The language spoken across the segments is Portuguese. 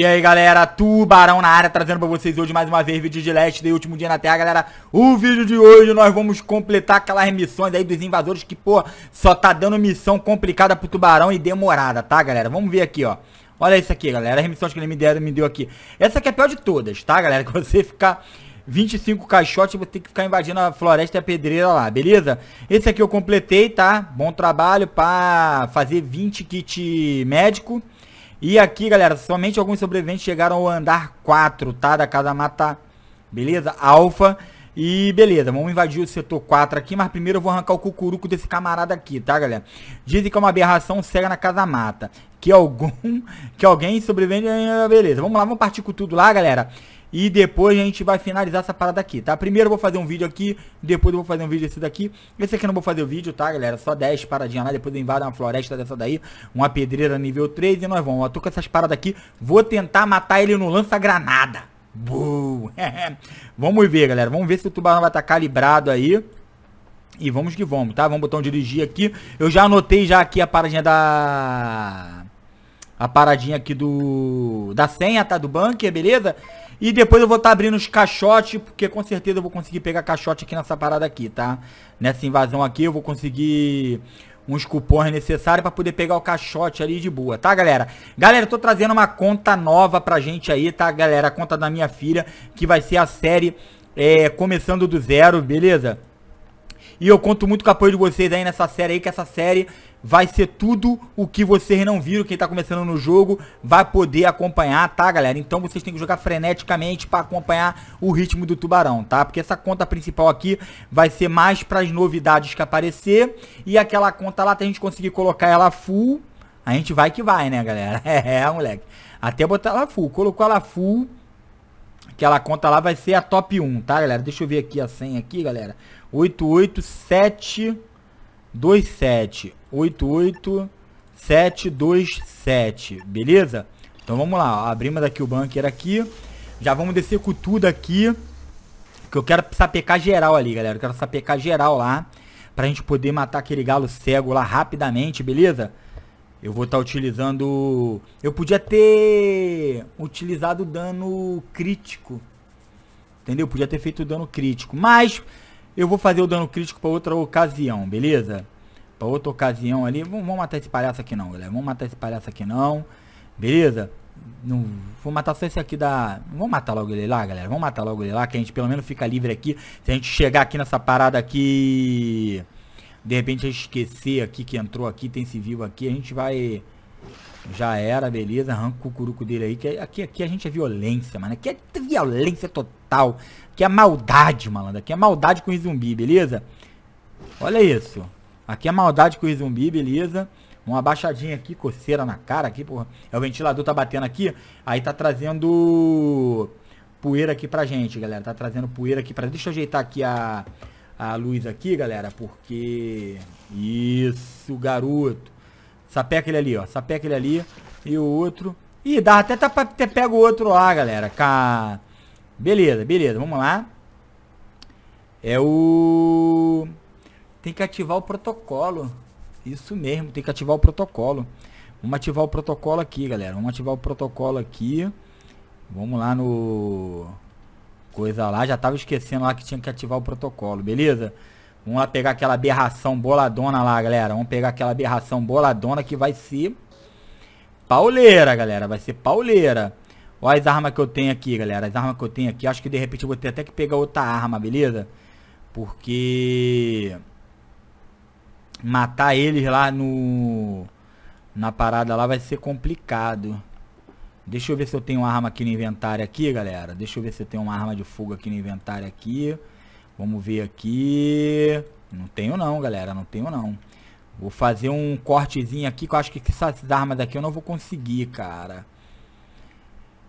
E aí galera, Tubarão na área, trazendo pra vocês hoje mais uma vez vídeo de Last Day, último dia na Terra, galera O vídeo de hoje nós vamos completar aquelas missões aí dos invasores que, pô, só tá dando missão complicada pro Tubarão e demorada, tá galera? Vamos ver aqui, ó Olha isso aqui, galera, as missões que ele me, deu me deu aqui Essa aqui é a pior de todas, tá galera? Que você ficar 25 caixotes, você tem que ficar invadindo a floresta e a pedreira lá, beleza? Esse aqui eu completei, tá? Bom trabalho pra fazer 20 kit médico e aqui, galera, somente alguns sobreviventes chegaram ao andar 4, tá? Da casa mata, beleza? Alfa. E beleza, vamos invadir o setor 4 aqui, mas primeiro eu vou arrancar o cucuruco desse camarada aqui, tá, galera? Dizem que é uma aberração cega na casa mata. Que algum, que alguém sobrevivente, eh, beleza. Vamos lá, vamos partir com tudo lá, galera. E depois a gente vai finalizar essa parada aqui, tá? Primeiro eu vou fazer um vídeo aqui, depois eu vou fazer um vídeo desse daqui. Esse aqui eu não vou fazer o vídeo, tá, galera? Só 10 paradinhas lá, depois eu invado uma floresta dessa daí, uma pedreira nível 3 e nós vamos. Ó, tô com essas paradas aqui, vou tentar matar ele no lança-granada. vamos ver, galera. Vamos ver se o tubarão vai estar tá calibrado aí. E vamos que vamos, tá? Vamos botar um dirigir aqui. Eu já anotei já aqui a paradinha da a paradinha aqui do da senha, tá? Do bunker, beleza? E depois eu vou estar tá abrindo os caixotes, porque com certeza eu vou conseguir pegar caixote aqui nessa parada aqui, tá? Nessa invasão aqui eu vou conseguir uns cupons necessários para poder pegar o caixote ali de boa, tá, galera? Galera, eu tô trazendo uma conta nova pra gente aí, tá, galera? A conta da minha filha, que vai ser a série é, começando do zero, beleza? E eu conto muito com o apoio de vocês aí nessa série aí, que essa série vai ser tudo o que vocês não viram. Quem tá começando no jogo vai poder acompanhar, tá, galera? Então vocês têm que jogar freneticamente para acompanhar o ritmo do tubarão, tá? Porque essa conta principal aqui vai ser mais para as novidades que aparecer. E aquela conta lá, até a gente conseguir colocar ela full, a gente vai que vai, né, galera? É, moleque. Até botar ela full. Colocou ela full. Aquela conta lá vai ser a top 1, tá, galera? Deixa eu ver aqui a senha aqui, galera. 88727. 88727, beleza? Então vamos lá, abrimos aqui o bunker aqui. Já vamos descer com tudo aqui. Que eu quero sapecar geral ali, galera. Eu quero sapecar geral lá. Pra gente poder matar aquele galo cego lá rapidamente, beleza? Eu vou estar tá utilizando... Eu podia ter utilizado dano crítico. Entendeu? podia ter feito dano crítico. Mas eu vou fazer o dano crítico para outra ocasião, beleza? Para outra ocasião ali. Vamos matar esse palhaço aqui não, galera. Vamos matar esse palhaço aqui não. Beleza? Não, vou matar só esse aqui da... Vamos matar logo ele lá, galera. Vamos matar logo ele lá, que a gente pelo menos fica livre aqui. Se a gente chegar aqui nessa parada aqui... De repente a gente esquecer aqui que entrou aqui, tem esse vivo aqui. A gente vai... Já era, beleza. Arranca o cucuruco dele aí. Que é, aqui, aqui a gente é violência, mano. Aqui é violência total. Aqui é maldade, malandro. Aqui é maldade com o zumbi, beleza? Olha isso. Aqui é maldade com o zumbi, beleza? Uma baixadinha aqui, coceira na cara aqui, porra. É o ventilador tá batendo aqui. Aí tá trazendo poeira aqui pra gente, galera. Tá trazendo poeira aqui pra... Deixa eu ajeitar aqui a, a luz aqui, galera. Porque... Isso, garoto. Sapeca ele ali, ó. Sapeca ele ali. E o outro. Ih, dá até tá pra ter pego o outro lá, galera. Cá. Beleza, beleza. Vamos lá. É o... Tem que ativar o protocolo. Isso mesmo, tem que ativar o protocolo. Vamos ativar o protocolo aqui, galera. Vamos ativar o protocolo aqui. Vamos lá no... Coisa lá, já tava esquecendo lá que tinha que ativar o protocolo, beleza? Beleza? Vamos lá pegar aquela aberração boladona lá, galera. Vamos pegar aquela aberração boladona que vai ser pauleira, galera. Vai ser pauleira. Olha as armas que eu tenho aqui, galera. As armas que eu tenho aqui. Acho que de repente eu vou ter até que pegar outra arma, beleza? Porque... Matar eles lá no... Na parada lá vai ser complicado. Deixa eu ver se eu tenho uma arma aqui no inventário aqui, galera. Deixa eu ver se eu tenho uma arma de fogo aqui no inventário aqui. Vamos ver aqui. Não tenho não, galera. Não tenho não. Vou fazer um cortezinho aqui, que eu acho que essas armas aqui eu não vou conseguir, cara.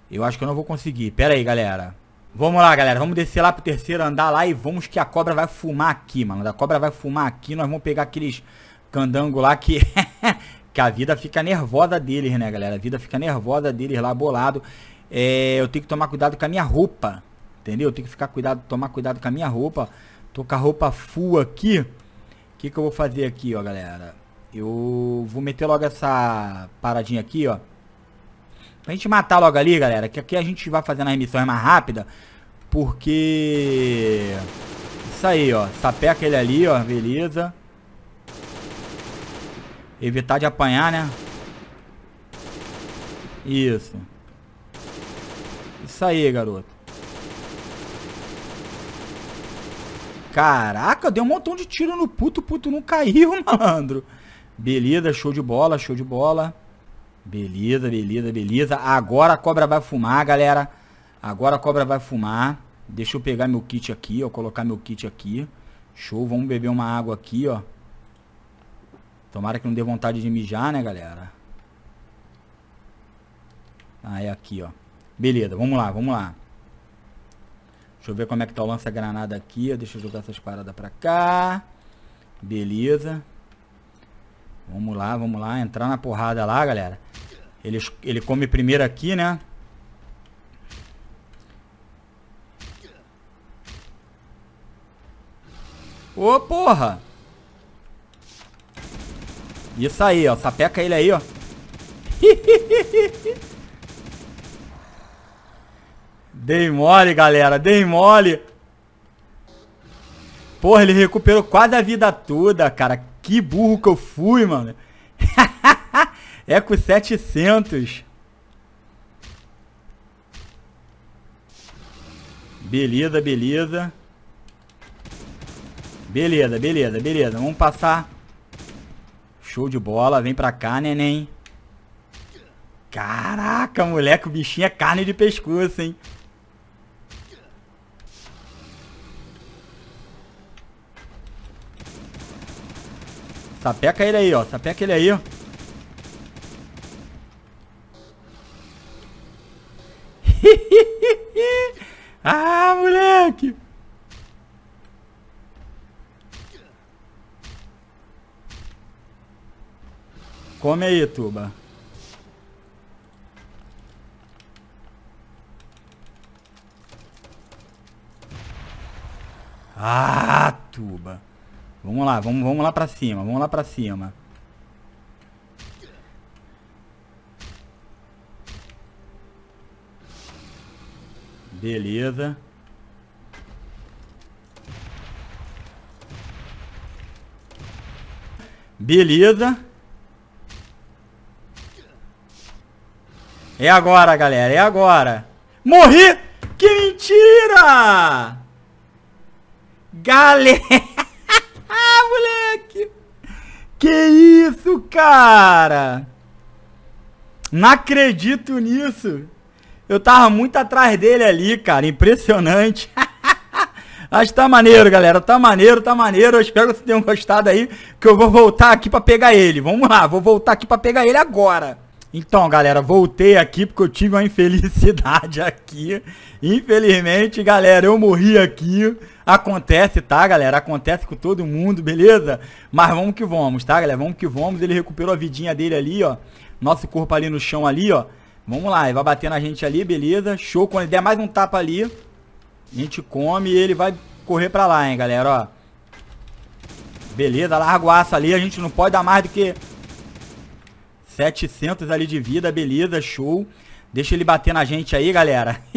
Eu acho que eu não vou conseguir. Pera aí, galera. Vamos lá, galera. Vamos descer lá pro terceiro andar lá e vamos que a cobra vai fumar aqui, mano. A cobra vai fumar aqui. Nós vamos pegar aqueles candango lá que... que a vida fica nervosa deles, né, galera? A vida fica nervosa deles lá, bolado. É, eu tenho que tomar cuidado com a minha roupa. Entendeu? Eu tenho que ficar cuidado, tomar cuidado com a minha roupa. Tô com a roupa full aqui. O que, que eu vou fazer aqui, ó, galera? Eu vou meter logo essa paradinha aqui, ó. Pra gente matar logo ali, galera. Que aqui a gente vai fazendo as missões é mais rápida. Porque... Isso aí, ó. Sapeca ele ali, ó. Beleza. Evitar de apanhar, né? Isso. Isso aí, garoto. Caraca, deu um montão de tiro no puto, puto não caiu, malandro. Beleza, show de bola, show de bola. Beleza, beleza, beleza. Agora a cobra vai fumar, galera. Agora a cobra vai fumar. Deixa eu pegar meu kit aqui, ó. Colocar meu kit aqui. Show, vamos beber uma água aqui, ó. Tomara que não dê vontade de mijar, né, galera? Ah, é aqui, ó. Beleza, vamos lá, vamos lá. Deixa eu ver como é que tá o lança-granada aqui. Deixa eu jogar essas paradas pra cá. Beleza. Vamos lá, vamos lá. Entrar na porrada lá, galera. Ele, ele come primeiro aqui, né? Ô, porra! Isso aí, ó. Sapeca ele aí, ó. Dei mole, galera. Dei mole. Porra, ele recuperou quase a vida toda, cara. Que burro que eu fui, mano. É com 700. Beleza, beleza. Beleza, beleza, beleza. Vamos passar. Show de bola. Vem pra cá, neném. Caraca, moleque. O bichinho é carne de pescoço, hein. Sapeca ele aí, ó. Sapeca ele aí, ó. ah, moleque! Come aí, Tuba. Ah, Tuba. Vamos lá, vamos, vamos lá pra cima, vamos lá pra cima. Beleza. Beleza. É agora, galera. É agora. Morri! Que mentira! Galera! Que isso, cara? Não acredito nisso. Eu tava muito atrás dele ali, cara. Impressionante. Acho que tá maneiro, galera. Tá maneiro, tá maneiro. Eu espero que vocês tenham gostado aí. Que eu vou voltar aqui pra pegar ele. Vamos lá, vou voltar aqui pra pegar ele agora. Então, galera, voltei aqui porque eu tive uma infelicidade aqui. Infelizmente, galera, eu morri aqui. Acontece, tá, galera? Acontece com todo mundo, beleza? Mas vamos que vamos, tá, galera? Vamos que vamos. Ele recuperou a vidinha dele ali, ó. Nosso corpo ali no chão ali, ó. Vamos lá, ele vai bater na gente ali, beleza. Show, quando ele der mais um tapa ali, a gente come e ele vai correr pra lá, hein, galera, ó. Beleza, larga o aço ali, a gente não pode dar mais do que 700 ali de vida, beleza, show. Deixa ele bater na gente aí, galera.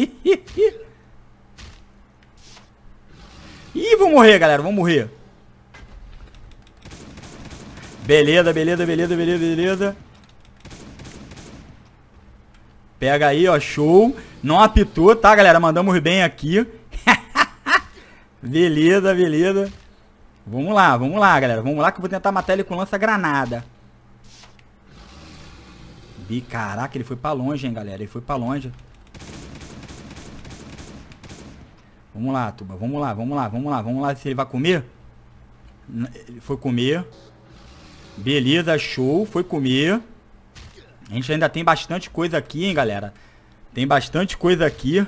vão morrer, galera. Vamos morrer. Beleza, beleza, beleza, beleza, beleza. Pega aí, ó. Show. Não apitou, tá, galera? Mandamos bem aqui. beleza, beleza. Vamos lá, vamos lá, galera. Vamos lá que eu vou tentar matar ele com lança-granada. E caraca, ele foi pra longe, hein, galera. Ele foi pra longe. Vamos lá, Tuba. Vamos lá, vamos lá, vamos lá. Vamos lá se ele vai comer. Ele foi comer. Beleza, show. Foi comer. A gente ainda tem bastante coisa aqui, hein, galera. Tem bastante coisa aqui.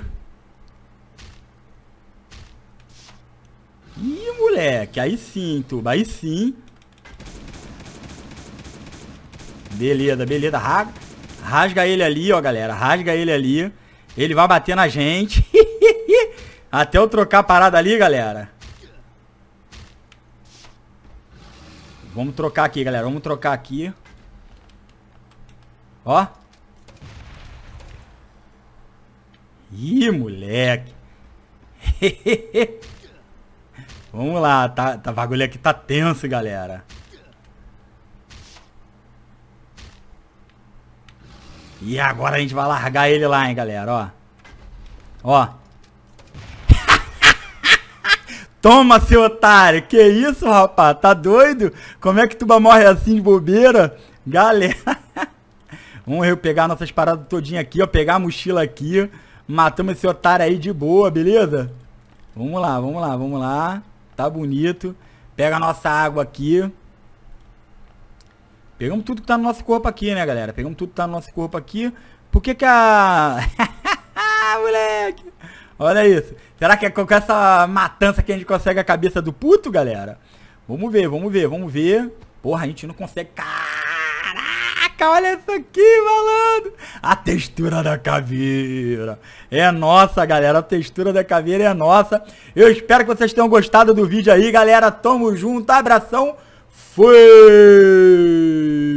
Ih, moleque. Aí sim, Tuba. Aí sim. Beleza, beleza. Rasga ele ali, ó, galera. Rasga ele ali. Ele vai bater na gente. Até eu trocar a parada ali, galera. Vamos trocar aqui, galera. Vamos trocar aqui. Ó. Ih, moleque. Vamos lá. Tá, tá, bagulho aqui tá tenso, galera. E agora a gente vai largar ele lá, hein, galera. Ó. Ó. Toma, seu otário! Que isso, rapaz? Tá doido? Como é que Tuba morre assim de bobeira? Galera! Vamos eu pegar nossas paradas todinha aqui, ó. Pegar a mochila aqui. Matamos esse otário aí de boa, beleza? Vamos lá, vamos lá, vamos lá. Tá bonito. Pega a nossa água aqui. Pegamos tudo que tá no nosso corpo aqui, né, galera? Pegamos tudo que tá no nosso corpo aqui. Por que que a... moleque! Olha isso. Será que é com essa matança que a gente consegue a cabeça do puto, galera? Vamos ver, vamos ver, vamos ver. Porra, a gente não consegue... Caraca, olha isso aqui, malandro. A textura da caveira. É nossa, galera. A textura da caveira é nossa. Eu espero que vocês tenham gostado do vídeo aí, galera. Tamo junto. Abração. Fui!